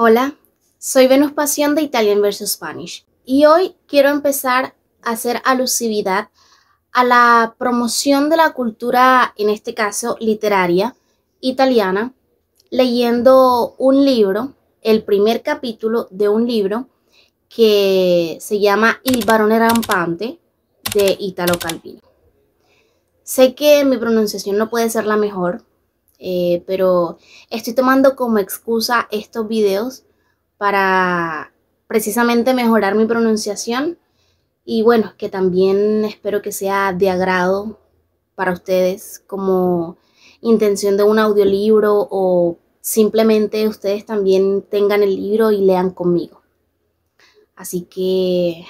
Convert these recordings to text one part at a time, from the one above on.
Hola, soy Venus Pasión de Italian vs. Spanish y hoy quiero empezar a hacer alusividad a la promoción de la cultura, en este caso literaria, italiana, leyendo un libro, el primer capítulo de un libro que se llama Il barone rampante de Italo Calvino. Sé que mi pronunciación no puede ser la mejor, eh, pero estoy tomando como excusa estos videos para precisamente mejorar mi pronunciación y bueno, que también espero que sea de agrado para ustedes como intención de un audiolibro o simplemente ustedes también tengan el libro y lean conmigo. Así que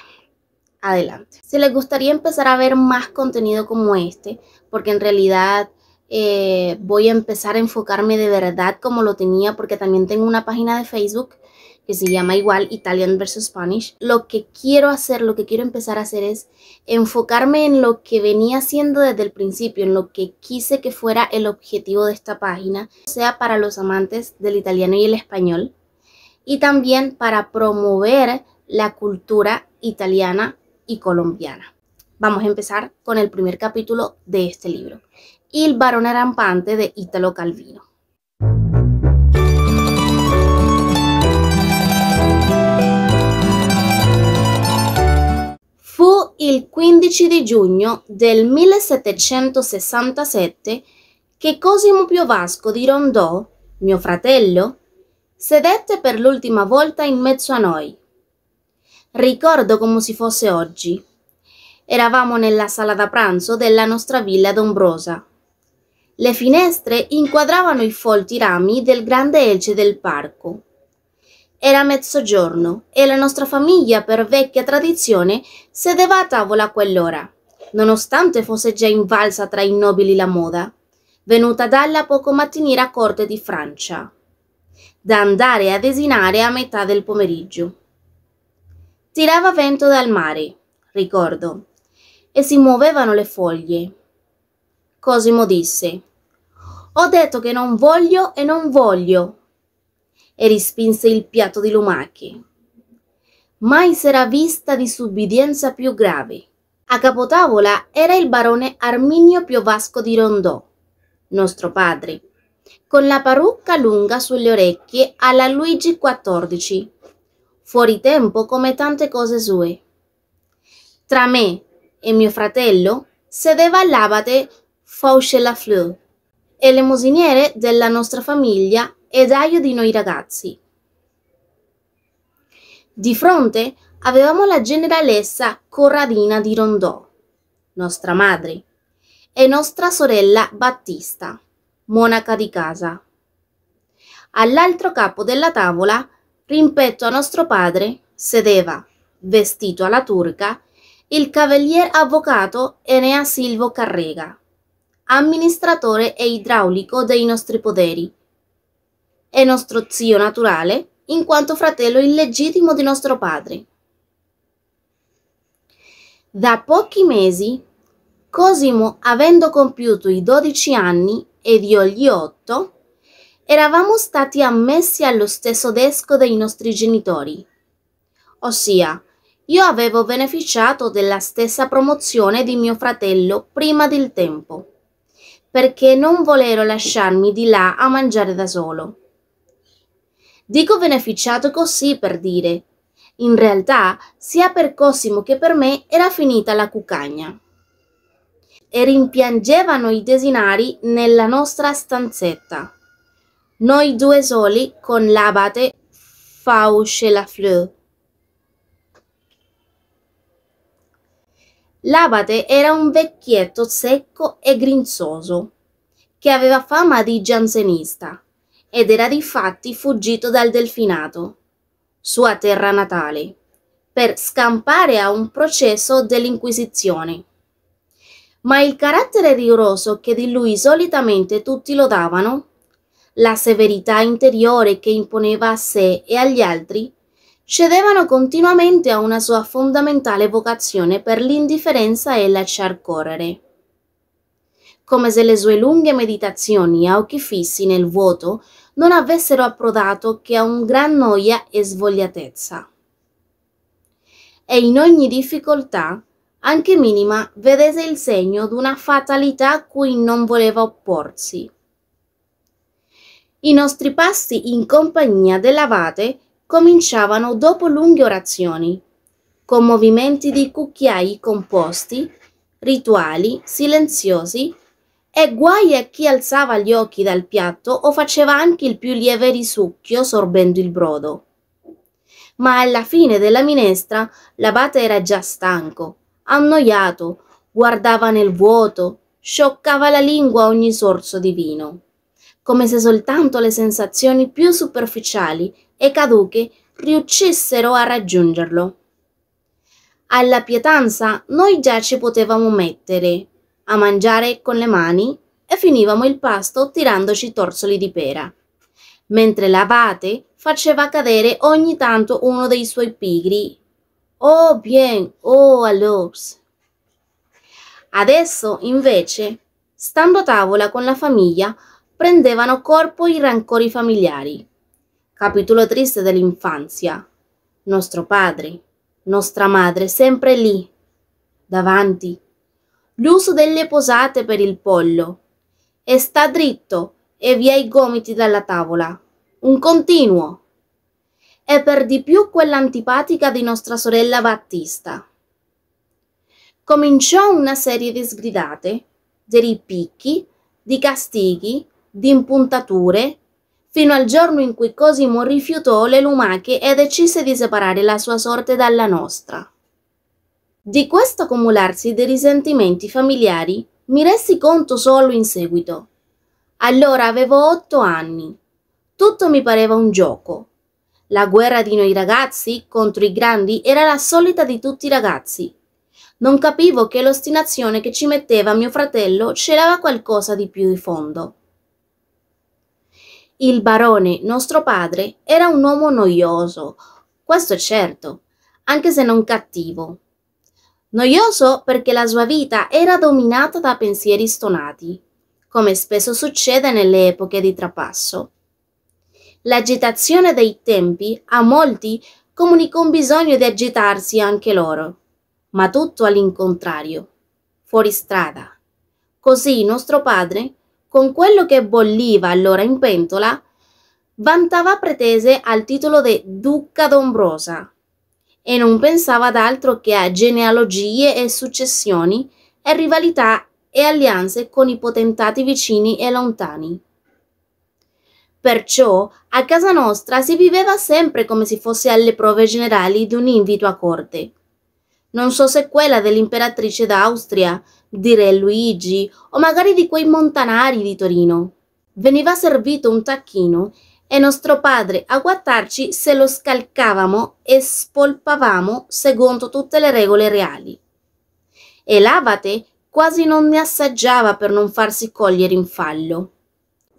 adelante. Si les gustaría empezar a ver más contenido como este, porque en realidad eh, voy a empezar a enfocarme de verdad como lo tenía porque también tengo una página de Facebook que se llama igual Italian vs. Spanish. Lo que quiero hacer, lo que quiero empezar a hacer es enfocarme en lo que venía haciendo desde el principio, en lo que quise que fuera el objetivo de esta página, sea para los amantes del italiano y el español, y también para promover la cultura italiana y colombiana. Vamos a empezar con el primer capítulo de este libro. Il barone rampante di Italo Calvino. Fu il 15 di giugno del 1767 che Cosimo Pio Vasco di Rondò, mio fratello, sedette per l'ultima volta in mezzo a noi. Ricordo come si fosse oggi. Eravamo nella sala da pranzo della nostra villa d'Ombrosa. Le finestre inquadravano i folti rami del grande elce del parco. Era mezzogiorno e la nostra famiglia, per vecchia tradizione, sedeva a tavola a quell'ora, nonostante fosse già invalsa tra i nobili la moda, venuta dalla poco mattiniera corte di Francia, da andare a desinare a metà del pomeriggio. Tirava vento dal mare, ricordo, e si muovevano le foglie. Cosimo disse ho detto che non voglio e non voglio. E rispinse il piatto di lumache. Mai s'era vista disubbidienza più grave. A capotavola era il barone Arminio Piovasco di Rondò, nostro padre, con la parrucca lunga sulle orecchie alla Luigi XIV, fuori tempo come tante cose sue. Tra me e mio fratello sedeva l'abate Fauchelafleur, è elemosiniere della nostra famiglia ed aio di noi ragazzi. Di fronte avevamo la generalessa Corradina di Rondò, nostra madre, e nostra sorella Battista, monaca di casa. All'altro capo della tavola, rimpetto a nostro padre, sedeva, vestito alla turca, il cavalier avvocato Enea Silvo Carrega amministratore e idraulico dei nostri poderi. È nostro zio naturale, in quanto fratello illegittimo di nostro padre. Da pochi mesi, Cosimo, avendo compiuto i 12 anni ed io gli 8, eravamo stati ammessi allo stesso desco dei nostri genitori. Ossia, io avevo beneficiato della stessa promozione di mio fratello prima del tempo perché non volero lasciarmi di là a mangiare da solo. Dico beneficiato così per dire. In realtà, sia per Cosimo che per me era finita la cucagna. E rimpiangevano i desinari nella nostra stanzetta. Noi due soli con l'abate la Fleur. L'abate era un vecchietto secco e grinzoso, che aveva fama di giansenista ed era difatti fuggito dal Delfinato, sua terra natale, per scampare a un processo dell'Inquisizione. Ma il carattere rigoroso che di lui solitamente tutti lodavano, la severità interiore che imponeva a sé e agli altri, cedevano continuamente a una sua fondamentale vocazione per l'indifferenza e lasciar correre. Come se le sue lunghe meditazioni a occhi fissi nel vuoto non avessero approdato che a un gran noia e svogliatezza. E in ogni difficoltà, anche minima, vedese il segno di una fatalità a cui non voleva opporsi. I nostri passi in compagnia dell'avate cominciavano dopo lunghe orazioni, con movimenti di cucchiai composti, rituali silenziosi e guai a chi alzava gli occhi dal piatto o faceva anche il più lieve risucchio sorbendo il brodo. Ma alla fine della minestra l'abate era già stanco, annoiato, guardava nel vuoto, scioccava la lingua ogni sorso di vino come se soltanto le sensazioni più superficiali e caduche riuscissero a raggiungerlo. Alla pietanza noi già ci potevamo mettere, a mangiare con le mani e finivamo il pasto tirandoci torsoli di pera, mentre l'abate faceva cadere ogni tanto uno dei suoi pigri. Oh bien, oh allors. Adesso, invece, stando a tavola con la famiglia, prendevano corpo i rancori familiari. Capitolo triste dell'infanzia. Nostro padre, nostra madre, sempre lì, davanti. L'uso delle posate per il pollo. E sta dritto e via i gomiti dalla tavola. Un continuo. E per di più quella antipatica di nostra sorella Battista. Cominciò una serie di sgridate, di ripicchi, di castighi di impuntature, fino al giorno in cui Cosimo rifiutò le lumache e decise di separare la sua sorte dalla nostra. Di questo accumularsi dei risentimenti familiari mi resti conto solo in seguito. Allora avevo otto anni. Tutto mi pareva un gioco. La guerra di noi ragazzi contro i grandi era la solita di tutti i ragazzi. Non capivo che l'ostinazione che ci metteva mio fratello celava qualcosa di più di fondo. Il barone, nostro padre, era un uomo noioso, questo è certo, anche se non cattivo. Noioso perché la sua vita era dominata da pensieri stonati, come spesso succede nelle epoche di trapasso. L'agitazione dei tempi a molti comunicò un bisogno di agitarsi anche loro, ma tutto all'incontrario, fuori strada. Così nostro padre con quello che bolliva allora in pentola, vantava pretese al titolo di Duca d'Ombrosa e non pensava ad altro che a genealogie e successioni e rivalità e alleanze con i potentati vicini e lontani. Perciò a casa nostra si viveva sempre come se fosse alle prove generali di un invito a corte. Non so se quella dell'imperatrice d'Austria di Re Luigi o magari di quei montanari di Torino. Veniva servito un tacchino e nostro padre a guattarci se lo scalcavamo e spolpavamo secondo tutte le regole reali. E l'abate quasi non ne assaggiava per non farsi cogliere in fallo.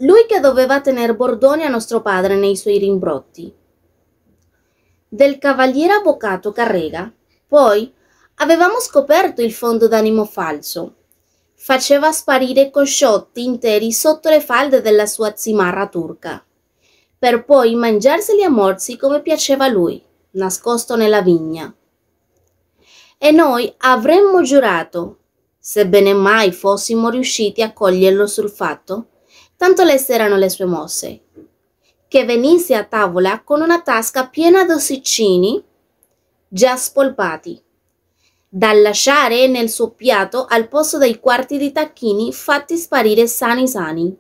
Lui che doveva tener bordone a nostro padre nei suoi rimbrotti. Del cavaliere avvocato Carrega, poi, Avevamo scoperto il fondo d'animo falso. Faceva sparire cosciotti interi sotto le falde della sua zimarra turca, per poi mangiarseli a morsi come piaceva a lui, nascosto nella vigna. E noi avremmo giurato, sebbene mai fossimo riusciti a coglierlo sul fatto, tanto le erano le sue mosse, che venisse a tavola con una tasca piena d'ossicini già spolpati da lasciare nel suo piatto al posto dei quarti di tacchini fatti sparire sani sani.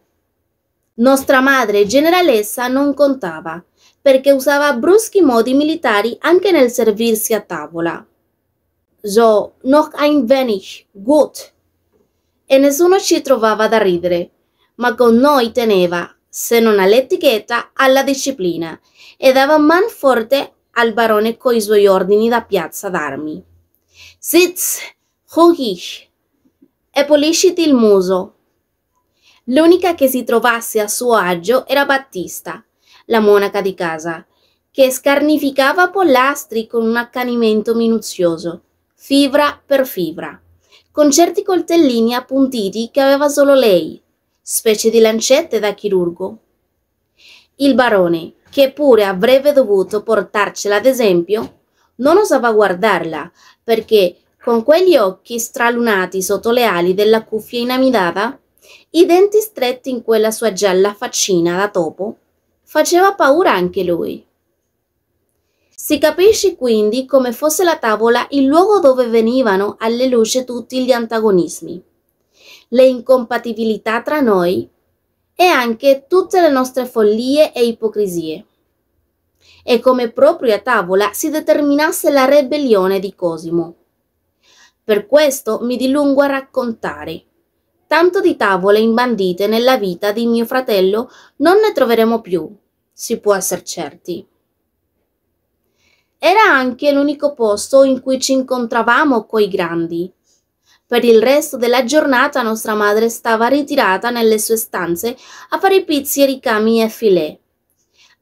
Nostra madre generalessa non contava, perché usava bruschi modi militari anche nel servirsi a tavola. So, noch ein wenig, gut. E nessuno ci trovava da ridere, ma con noi teneva, se non all'etichetta, alla disciplina e dava man forte al barone coi suoi ordini da piazza d'armi. Ziz, Hogish e polisciti il muso. L'unica che si trovasse a suo agio era Battista, la monaca di casa, che scarnificava Pollastri con un accanimento minuzioso, fibra per fibra, con certi coltellini appuntiti che aveva solo lei, specie di lancette da chirurgo. Il barone, che pure avrebbe dovuto portarcela ad esempio, non osava guardarla, perché con quegli occhi stralunati sotto le ali della cuffia inamidata, i denti stretti in quella sua gialla faccina da topo, faceva paura anche lui. Si capisce quindi come fosse la tavola il luogo dove venivano alle luci tutti gli antagonismi, le incompatibilità tra noi e anche tutte le nostre follie e ipocrisie e come proprio a tavola si determinasse la ribellione di Cosimo. Per questo mi dilungo a raccontare. Tanto di tavole imbandite nella vita di mio fratello non ne troveremo più, si può essere certi. Era anche l'unico posto in cui ci incontravamo coi grandi. Per il resto della giornata nostra madre stava ritirata nelle sue stanze a fare pizzi e ricami e filè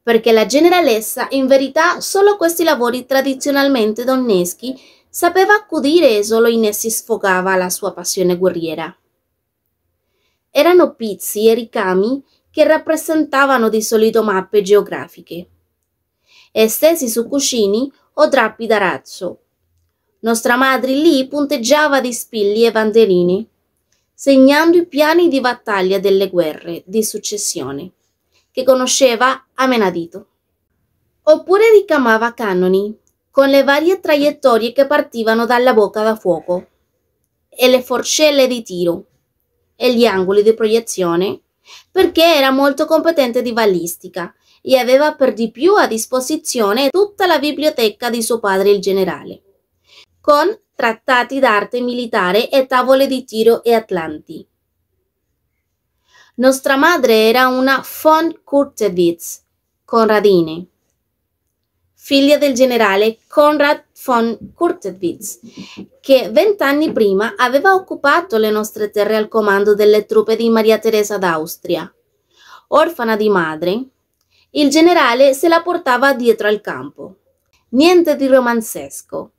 perché la generalessa in verità solo questi lavori tradizionalmente donneschi sapeva accudire e solo in essi sfogava la sua passione guerriera. Erano pizzi e ricami che rappresentavano di solito mappe geografiche, estesi su cuscini o drappi da razzo. Nostra madre lì punteggiava di spilli e banderini, segnando i piani di battaglia delle guerre di successione che conosceva a menadito. Oppure ricamava cannoni con le varie traiettorie che partivano dalla bocca da fuoco e le forcelle di tiro e gli angoli di proiezione perché era molto competente di ballistica e aveva per di più a disposizione tutta la biblioteca di suo padre il generale, con trattati d'arte militare e tavole di tiro e atlanti, nostra madre era una von Kurtewitz, Conradine, figlia del generale Conrad von Kurtewitz, che vent'anni prima aveva occupato le nostre terre al comando delle truppe di Maria Teresa d'Austria. Orfana di madre, il generale se la portava dietro al campo. Niente di romanzesco.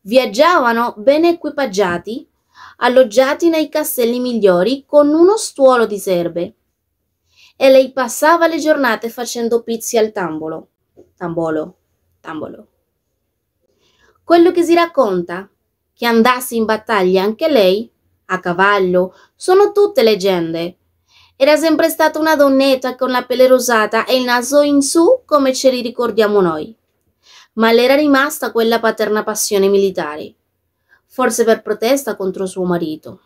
Viaggiavano ben equipaggiati alloggiati nei castelli migliori con uno stuolo di serbe. E lei passava le giornate facendo pizzi al tambolo. Tambolo, tambolo. Quello che si racconta, che andasse in battaglia anche lei, a cavallo, sono tutte leggende. Era sempre stata una donnetta con la pelle rosata e il naso in su come ce li ricordiamo noi. Ma le era rimasta quella paterna passione militare forse per protesta contro suo marito.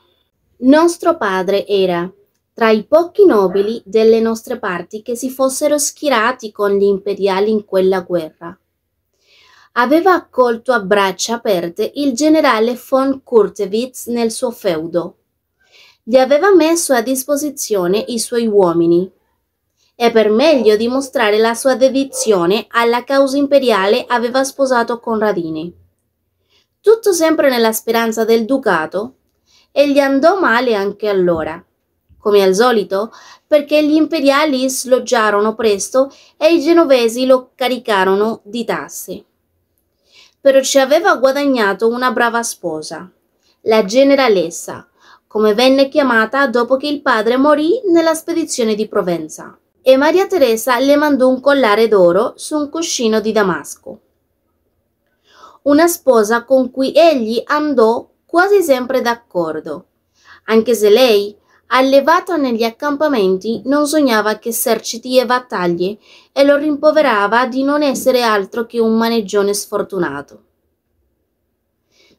Nostro padre era tra i pochi nobili delle nostre parti che si fossero schierati con gli imperiali in quella guerra. Aveva accolto a braccia aperte il generale von Kurtewitz nel suo feudo. Gli aveva messo a disposizione i suoi uomini. E per meglio dimostrare la sua dedizione alla causa imperiale aveva sposato Conradini tutto sempre nella speranza del ducato, e gli andò male anche allora. Come al solito, perché gli imperiali sloggiarono presto e i genovesi lo caricarono di tasse. Però ci aveva guadagnato una brava sposa, la generalessa, come venne chiamata dopo che il padre morì nella spedizione di Provenza. E Maria Teresa le mandò un collare d'oro su un cuscino di Damasco una sposa con cui egli andò quasi sempre d'accordo, anche se lei, allevata negli accampamenti, non sognava che eserciti e battaglie e lo rimproverava di non essere altro che un maneggione sfortunato.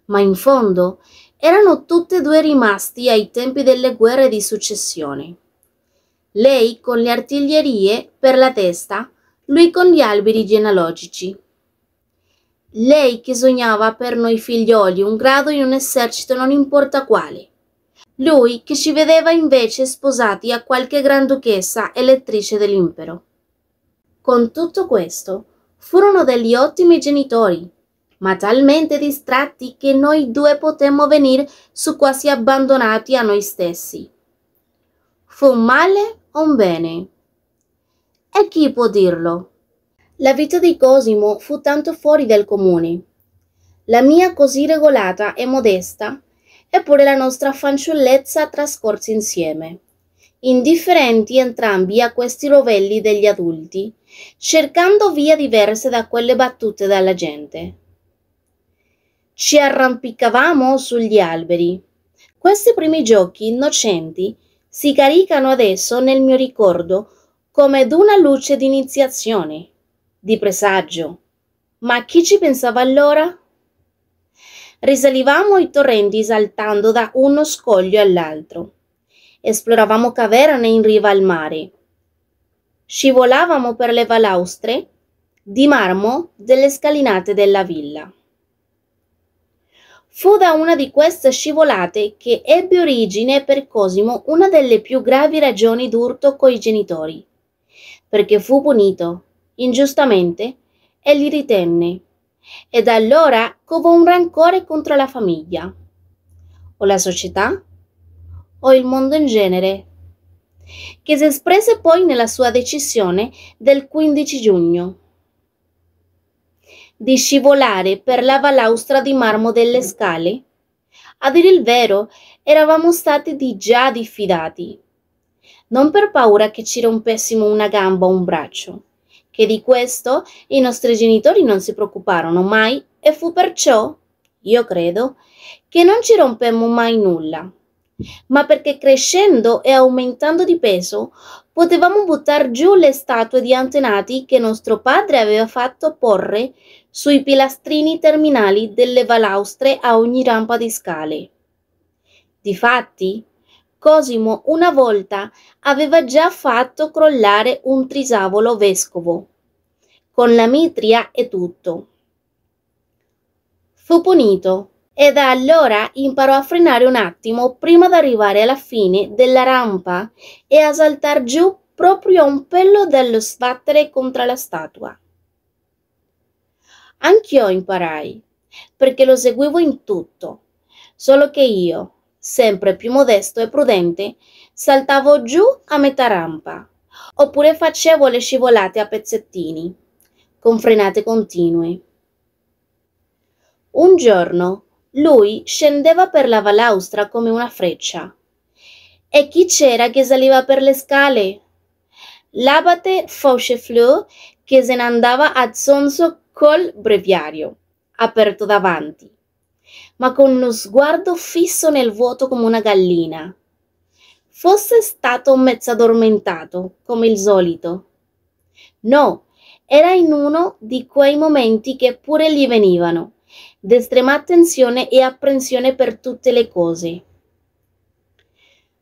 Ma in fondo erano tutti e due rimasti ai tempi delle guerre di successione. Lei con le artiglierie per la testa, lui con gli alberi genealogici. Lei che sognava per noi figlioli un grado in un esercito non importa quale. Lui che ci vedeva invece sposati a qualche granduchessa elettrice dell'impero. Con tutto questo, furono degli ottimi genitori, ma talmente distratti che noi due potemmo venire su quasi abbandonati a noi stessi. Fu un male o un bene? E chi può dirlo? La vita di Cosimo fu tanto fuori del comune. La mia così regolata e modesta, eppure la nostra fanciullezza trascorse insieme. Indifferenti entrambi a questi rovelli degli adulti, cercando vie diverse da quelle battute dalla gente. Ci arrampicavamo sugli alberi. Questi primi giochi innocenti si caricano adesso nel mio ricordo come d'una luce d'iniziazione di presagio. Ma chi ci pensava allora? Risalivamo i torrenti saltando da uno scoglio all'altro. Esploravamo caverne in riva al mare. Scivolavamo per le balaustre di marmo delle scalinate della villa. Fu da una di queste scivolate che ebbe origine per Cosimo una delle più gravi ragioni d'urto coi genitori, perché fu punito ingiustamente, e li ritenne. E da allora covò un rancore contro la famiglia, o la società, o il mondo in genere, che si espresse poi nella sua decisione del 15 giugno di scivolare per la balaustra di marmo delle scale. A dire il vero, eravamo stati di già diffidati, non per paura che ci rompessimo una gamba o un braccio, che di questo i nostri genitori non si preoccuparono mai e fu perciò, io credo, che non ci rompemmo mai nulla. Ma perché crescendo e aumentando di peso potevamo buttare giù le statue di antenati che nostro padre aveva fatto porre sui pilastrini terminali delle balaustre a ogni rampa di scale. Difatti, Cosimo una volta aveva già fatto crollare un trisavolo vescovo, con la mitria e tutto. Fu punito e da allora imparò a frenare un attimo prima di arrivare alla fine della rampa e a saltar giù proprio a un pelo dallo sbattere contro la statua. Anch'io imparai, perché lo seguivo in tutto, solo che io, sempre più modesto e prudente, saltavo giù a metà rampa, oppure facevo le scivolate a pezzettini, con frenate continue. Un giorno lui scendeva per la balaustra come una freccia. E chi c'era che saliva per le scale? L'abate Fauchefleur che se ne andava a zonzo col breviario, aperto davanti ma con uno sguardo fisso nel vuoto come una gallina. Fosse stato mezzo addormentato, come il solito. No, era in uno di quei momenti che pure gli venivano, d'estrema attenzione e apprensione per tutte le cose.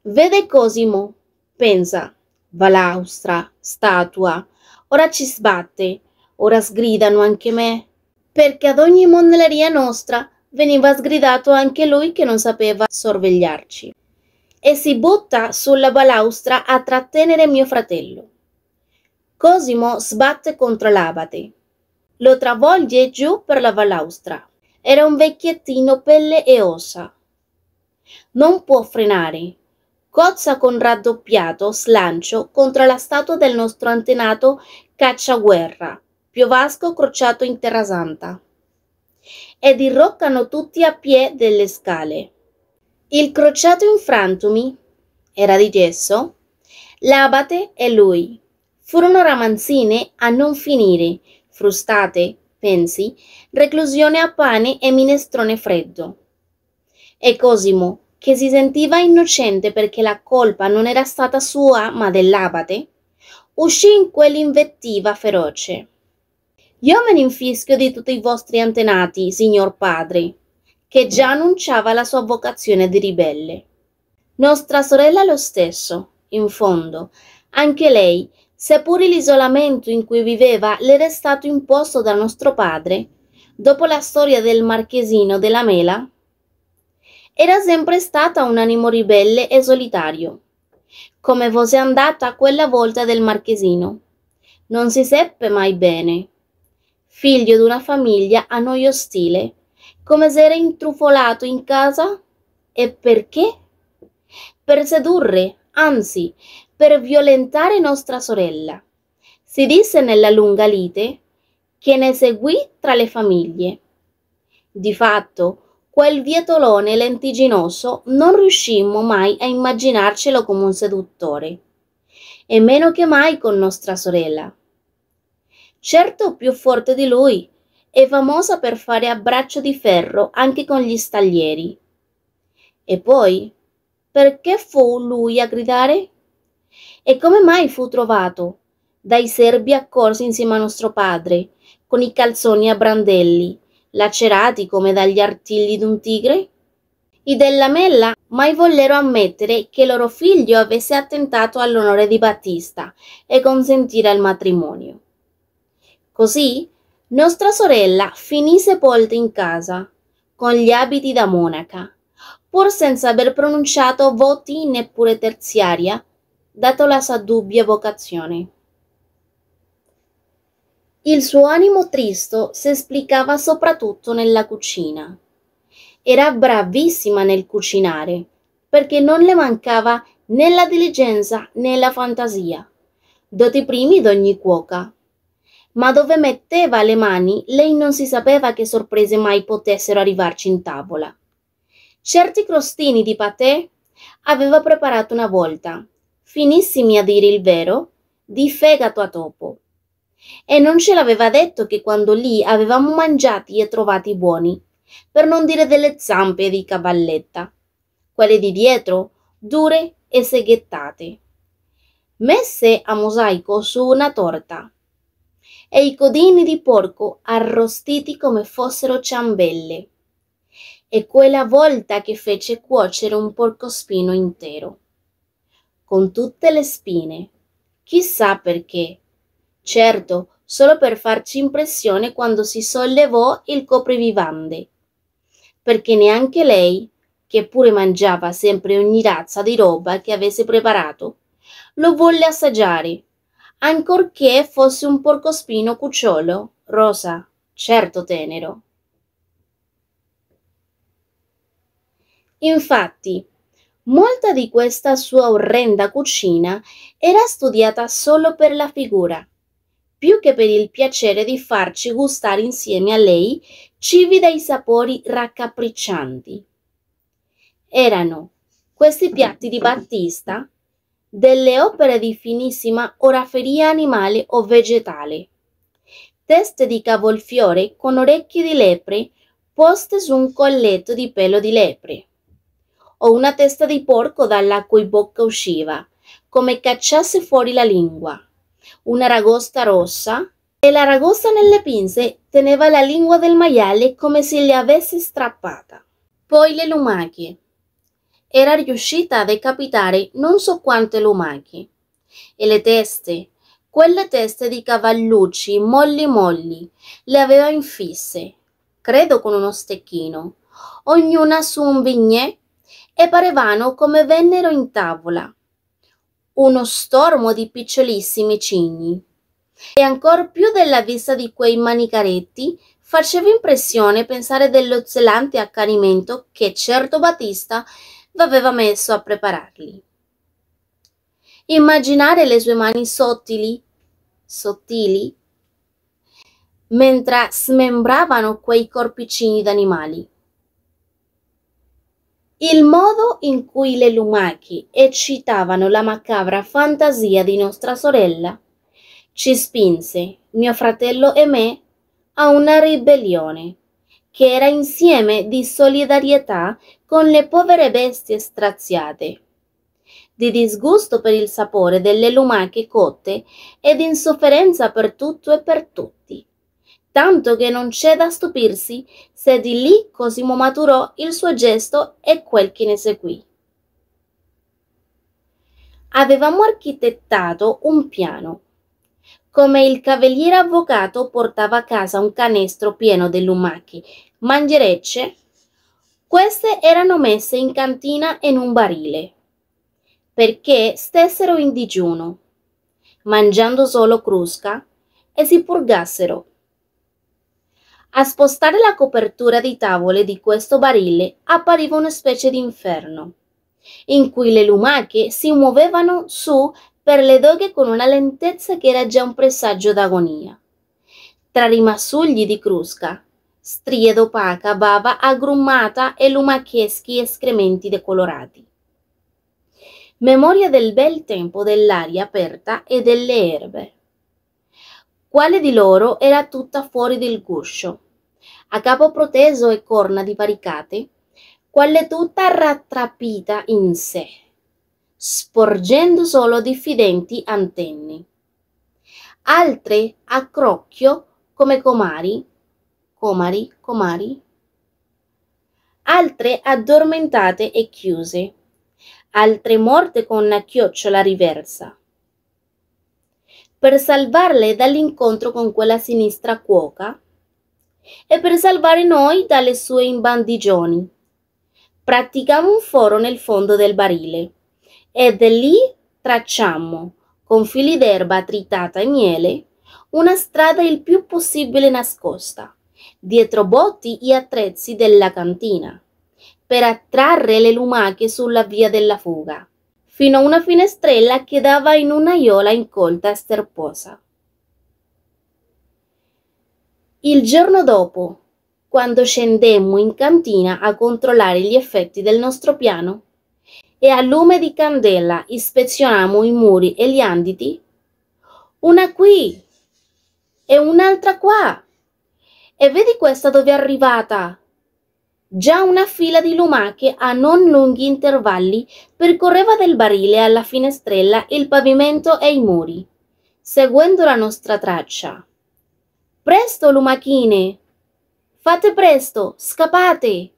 Vede Cosimo, pensa, balaustra, statua, ora ci sbatte, ora sgridano anche me, perché ad ogni monelleria nostra veniva sgridato anche lui che non sapeva sorvegliarci e si butta sulla balaustra a trattenere mio fratello. Cosimo sbatte contro l'abate, lo travolge giù per la balaustra. Era un vecchiettino pelle e ossa. Non può frenare. Cozza con raddoppiato slancio contro la statua del nostro antenato Cacciaguerra, piovasco crociato in Terra Santa e diroccano tutti a piè delle scale. Il crociato in frantumi era di gesso, l'abate e lui. Furono ramanzine a non finire, frustate, pensi, reclusione a pane e minestrone freddo. E Cosimo, che si sentiva innocente perché la colpa non era stata sua ma dell'abate, uscì in quell'invettiva feroce. Io me ne infischio di tutti i vostri antenati, signor padre, che già annunciava la sua vocazione di ribelle. Nostra sorella lo stesso, in fondo, anche lei, seppur l'isolamento in cui viveva le era stato imposto da nostro padre, dopo la storia del marchesino della mela, era sempre stata un animo ribelle e solitario, come fosse andata quella volta del marchesino. Non si seppe mai bene figlio di una famiglia a noi ostile, come se era intrufolato in casa? E perché? Per sedurre, anzi, per violentare nostra sorella. Si disse nella lunga lite che ne seguì tra le famiglie. Di fatto, quel vietolone lentiginoso non riuscimmo mai a immaginarcelo come un seduttore, e meno che mai con nostra sorella certo più forte di lui, e famosa per fare abbraccio di ferro anche con gli staglieri. E poi, perché fu lui a gridare? E come mai fu trovato? Dai serbi accorsi insieme a nostro padre, con i calzoni a brandelli, lacerati come dagli artigli d'un tigre? I della Mella mai vollero ammettere che loro figlio avesse attentato all'onore di Battista e consentire al matrimonio. Così nostra sorella finì sepolta in casa, con gli abiti da monaca, pur senza aver pronunciato voti neppure terziaria, dato la sua dubbia vocazione. Il suo animo tristo si esplicava soprattutto nella cucina. Era bravissima nel cucinare, perché non le mancava né la diligenza né la fantasia, doti primi d'ogni cuoca ma dove metteva le mani lei non si sapeva che sorprese mai potessero arrivarci in tavola. Certi crostini di patè aveva preparato una volta, finissimi a dire il vero, di fegato a topo. E non ce l'aveva detto che quando lì avevamo mangiati e trovati buoni, per non dire delle zampe di cavalletta, quelle di dietro dure e seghettate, messe a mosaico su una torta e i codini di porco arrostiti come fossero ciambelle. E quella volta che fece cuocere un porcospino intero, con tutte le spine, chissà perché. Certo, solo per farci impressione quando si sollevò il coprivivande, perché neanche lei, che pure mangiava sempre ogni razza di roba che avesse preparato, lo volle assaggiare ancorché fosse un porcospino cucciolo, rosa, certo tenero. Infatti, molta di questa sua orrenda cucina era studiata solo per la figura, più che per il piacere di farci gustare insieme a lei cibi dai sapori raccapriccianti. Erano questi piatti di Battista delle opere di finissima oraferia animale o vegetale. Teste di cavolfiore con orecchie di lepre poste su un colletto di pelo di lepre. O una testa di porco dalla cui bocca usciva, come cacciasse fuori la lingua. Un'aragosta rossa e l'aragosta nelle pinze teneva la lingua del maiale come se le avesse strappata. Poi le lumache era riuscita a decapitare non so quante lumache. E le teste, quelle teste di cavallucci molli molli, le aveva infisse, credo con uno stecchino, ognuna su un vignè, e parevano come vennero in tavola. Uno stormo di piccolissimi cigni. E ancor più della vista di quei manicaretti faceva impressione pensare dello zelante accanimento che certo Battista aveva messo a prepararli. Immaginare le sue mani sottili, sottili, mentre smembravano quei corpicini d'animali. Il modo in cui le lumache eccitavano la macabra fantasia di nostra sorella ci spinse, mio fratello e me, a una ribellione che era insieme di solidarietà con le povere bestie straziate, di disgusto per il sapore delle lumache cotte e di insofferenza per tutto e per tutti, tanto che non c'è da stupirsi se di lì Cosimo maturò il suo gesto e quel che ne seguì. Avevamo architettato un piano come il cavaliere avvocato portava a casa un canestro pieno di lumache, mangerecce. Queste erano messe in cantina in un barile, perché stessero in digiuno, mangiando solo crusca, e si purgassero. A spostare la copertura di tavole di questo barile appariva una specie di inferno, in cui le lumache si muovevano su per le doghe con una lentezza che era già un presagio d'agonia. Tra rimasugli di crusca, strie d'opaca bava aggrumata e lumacheschi escrementi decolorati. Memoria del bel tempo dell'aria aperta e delle erbe. Quale di loro era tutta fuori del guscio, a capo proteso e corna di paricate, quale tutta rattrapita in sé sporgendo solo diffidenti antenne. Altre a crocchio come comari, comari, comari. Altre addormentate e chiuse, altre morte con una chiocciola riversa. Per salvarle dall'incontro con quella sinistra cuoca e per salvare noi dalle sue imbandigioni. Pratichiamo un foro nel fondo del barile ed lì tracciammo, con fili d'erba tritata e miele, una strada il più possibile nascosta, dietro botti e attrezzi della cantina, per attrarre le lumache sulla via della fuga, fino a una finestrella che dava in un'aiola incolta e sterposa. Il giorno dopo, quando scendemmo in cantina a controllare gli effetti del nostro piano, e a lume di candela ispezioniamo i muri e gli anditi? Una qui e un'altra qua. E vedi questa dove è arrivata? Già una fila di lumache a non lunghi intervalli percorreva del barile alla finestrella il pavimento e i muri, seguendo la nostra traccia. Presto, lumachine! Fate presto, scappate!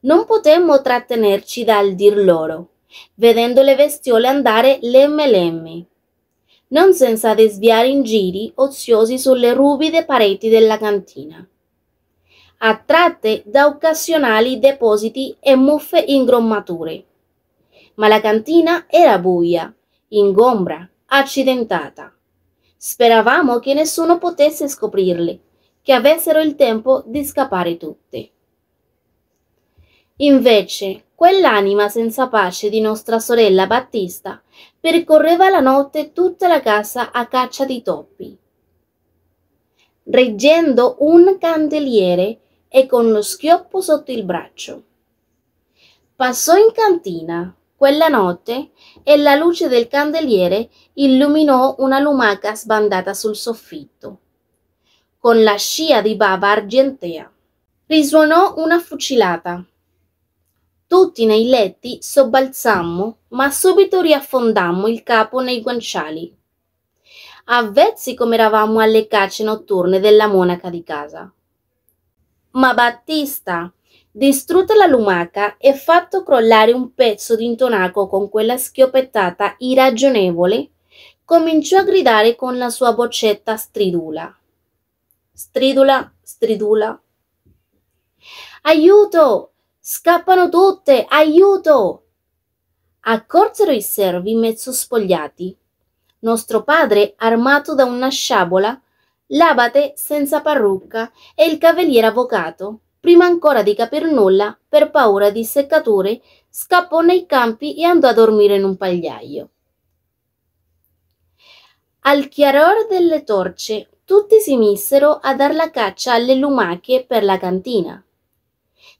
Non potemmo trattenerci dal dir loro, vedendo le bestiole andare lemme lemme, non senza desviare in giri oziosi sulle ruvide pareti della cantina, attratte da occasionali depositi e muffe ingrommature. Ma la cantina era buia, ingombra, accidentata. Speravamo che nessuno potesse scoprirle, che avessero il tempo di scappare tutte. Invece, quell'anima senza pace di nostra sorella Battista percorreva la notte tutta la casa a caccia di topi, reggendo un candeliere e con lo schioppo sotto il braccio. Passò in cantina quella notte e la luce del candeliere illuminò una lumaca sbandata sul soffitto, con la scia di bava argentea. Risuonò una fucilata tutti nei letti sobbalzammo, ma subito riaffondammo il capo nei guanciali. Avvezzi come eravamo alle cacce notturne della monaca di casa. Ma Battista, distrutta la lumaca e fatto crollare un pezzo di intonaco con quella schioppettata irragionevole, cominciò a gridare con la sua boccetta stridula. Stridula, stridula. Aiuto! Scappano tutte! Aiuto! Accorsero i servi mezzo spogliati. Nostro padre, armato da una sciabola, l'abate senza parrucca e il cavaliere avvocato, prima ancora di capir nulla, per paura di seccature, scappò nei campi e andò a dormire in un pagliaio. Al chiaror delle torce, tutti si misero a dar la caccia alle lumache per la cantina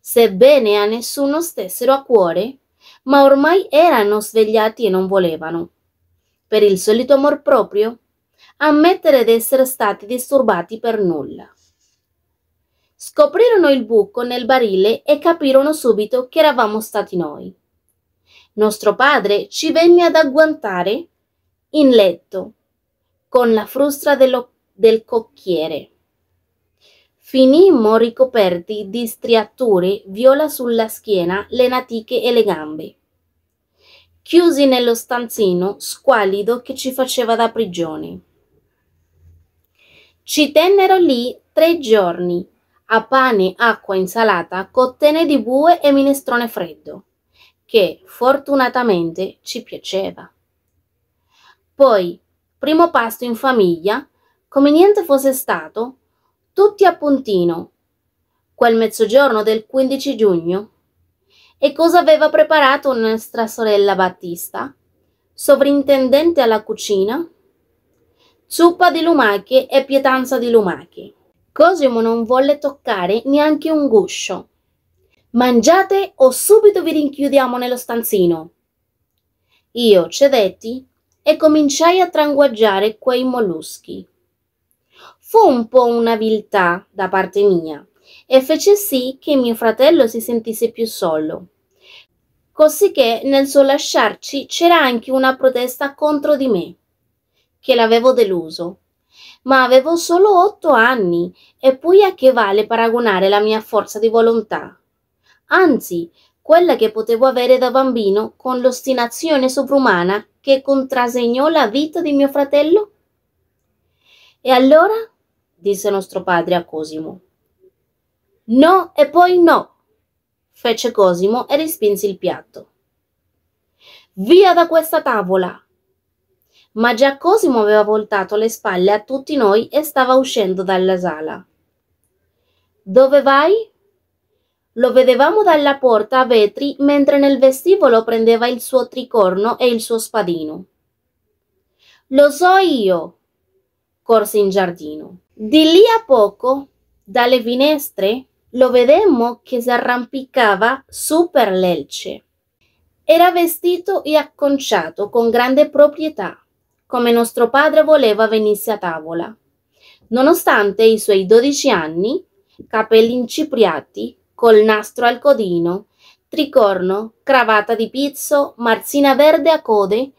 sebbene a nessuno stessero a cuore, ma ormai erano svegliati e non volevano, per il solito amor proprio, ammettere di essere stati disturbati per nulla. Scoprirono il buco nel barile e capirono subito che eravamo stati noi. Nostro padre ci venne ad agguantare in letto con la frustra dello, del cocchiere. Finimmo ricoperti di striature viola sulla schiena, le natiche e le gambe. Chiusi nello stanzino squallido che ci faceva da prigione. Ci tennero lì tre giorni, a pane, acqua, insalata, cottene di bue e minestrone freddo, che fortunatamente ci piaceva. Poi, primo pasto in famiglia, come niente fosse stato, tutti a puntino, quel mezzogiorno del 15 giugno. E cosa aveva preparato nostra sorella Battista, sovrintendente alla cucina? Zuppa di lumache e pietanza di lumache. Cosimo non volle toccare neanche un guscio. Mangiate o subito vi rinchiudiamo nello stanzino. Io cedetti e cominciai a tranguaggiare quei molluschi. Fu un po' una viltà da parte mia e fece sì che mio fratello si sentisse più solo. Cosicché nel suo lasciarci c'era anche una protesta contro di me, che l'avevo deluso. Ma avevo solo otto anni e poi a che vale paragonare la mia forza di volontà? Anzi, quella che potevo avere da bambino con l'ostinazione sovrumana che contrassegnò la vita di mio fratello? E allora disse nostro padre a Cosimo. No e poi no, fece Cosimo e respinse il piatto. Via da questa tavola! Ma già Cosimo aveva voltato le spalle a tutti noi e stava uscendo dalla sala. Dove vai? Lo vedevamo dalla porta a vetri mentre nel vestibolo prendeva il suo tricorno e il suo spadino. Lo so io, corse in giardino. Di lì a poco, dalle finestre, lo vedemmo che si arrampicava su per l'elce. Era vestito e acconciato con grande proprietà, come nostro padre voleva venisse a tavola. Nonostante i suoi dodici anni, capelli incipriati, col nastro al codino, tricorno, cravatta di pizzo, marzina verde a code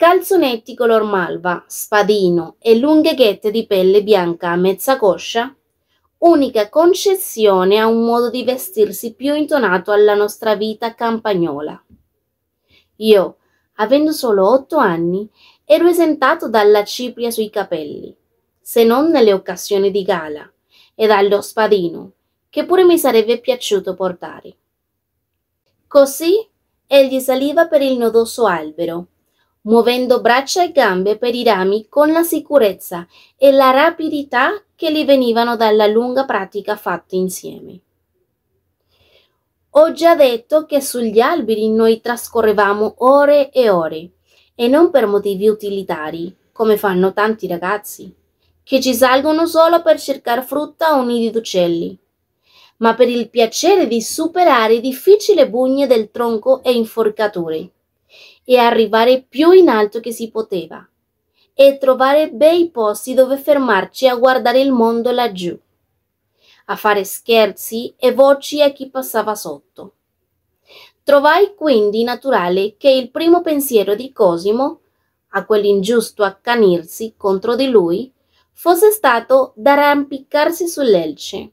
calzonetti color malva, spadino e lunghe ghette di pelle bianca a mezza coscia, unica concessione a un modo di vestirsi più intonato alla nostra vita campagnola. Io, avendo solo otto anni, ero esentato dalla cipria sui capelli, se non nelle occasioni di gala, e dallo spadino, che pure mi sarebbe piaciuto portare. Così egli saliva per il nodoso albero muovendo braccia e gambe per i rami con la sicurezza e la rapidità che gli venivano dalla lunga pratica fatta insieme. Ho già detto che sugli alberi noi trascorrevamo ore e ore, e non per motivi utilitari, come fanno tanti ragazzi, che ci salgono solo per cercare frutta o nidi d'uccelli, ma per il piacere di superare difficili bugne del tronco e inforcature e arrivare più in alto che si poteva e trovare bei posti dove fermarci a guardare il mondo laggiù, a fare scherzi e voci a chi passava sotto. Trovai quindi naturale che il primo pensiero di Cosimo, a quell'ingiusto accanirsi contro di lui, fosse stato d'arrampicarsi sull'elce,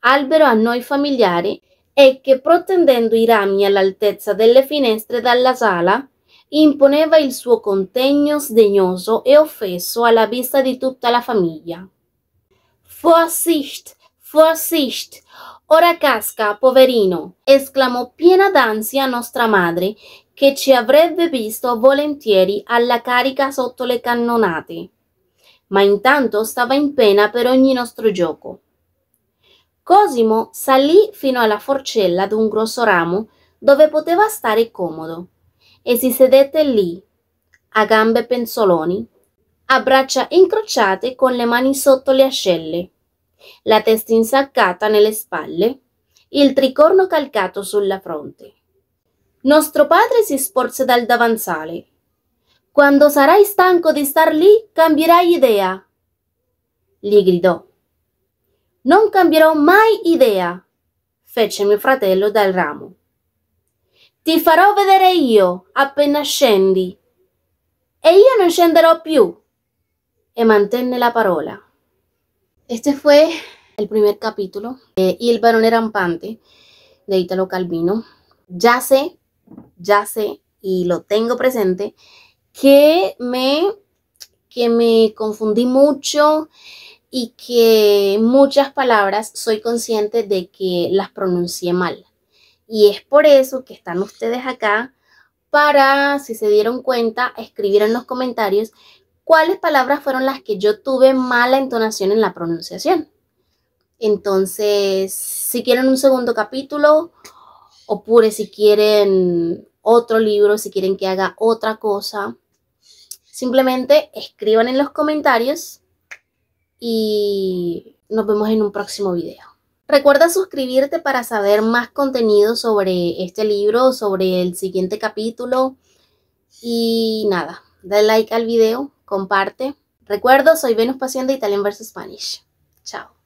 albero a noi familiare e che protendendo i rami all'altezza delle finestre dalla sala, imponeva il suo contegno sdegnoso e offeso alla vista di tutta la famiglia. Vorsicht! Vorsicht! Ora casca, poverino! esclamò piena d'ansia nostra madre, che ci avrebbe visto volentieri alla carica sotto le cannonate. Ma intanto stava in pena per ogni nostro gioco. Cosimo salì fino alla forcella d'un grosso ramo dove poteva stare comodo e si sedette lì, a gambe penzoloni, a braccia incrociate con le mani sotto le ascelle, la testa insaccata nelle spalle, il tricorno calcato sulla fronte. Nostro padre si sporse dal davanzale. Quando sarai stanco di star lì, cambierai idea. Gli gridò. Non cambierò mai idea, fece mi fratello del ramo. Ti farò vedere io appena scendi. E io non scenderò più. E mantenne la parola. Este fue el primer capítulo de Y el varón rampante de Italo Calvino. Ya sé, ya sé y lo tengo presente que me que me confundí mucho y que muchas palabras soy consciente de que las pronuncié mal. Y es por eso que están ustedes acá para, si se dieron cuenta, escribir en los comentarios cuáles palabras fueron las que yo tuve mala entonación en la pronunciación. Entonces, si quieren un segundo capítulo, o pure si quieren otro libro, si quieren que haga otra cosa, simplemente escriban en los comentarios y nos vemos en un próximo video. Recuerda suscribirte para saber más contenido sobre este libro, sobre el siguiente capítulo. Y nada, dale like al video, comparte. Recuerdo, soy Venus Paciente Italian vs. Spanish. Chao.